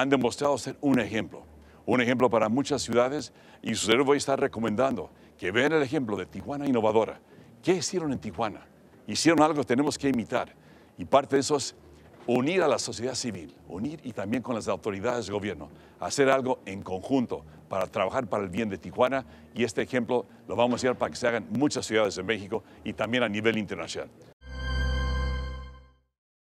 han demostrado ser un ejemplo, un ejemplo para muchas ciudades y ustedes voy a estar recomendando que vean el ejemplo de Tijuana Innovadora. ¿Qué hicieron en Tijuana? Hicieron algo que tenemos que imitar y parte de eso es unir a la sociedad civil, unir y también con las autoridades de gobierno, hacer algo en conjunto para trabajar para el bien de Tijuana y este ejemplo lo vamos a llevar para que se hagan muchas ciudades de México y también a nivel internacional.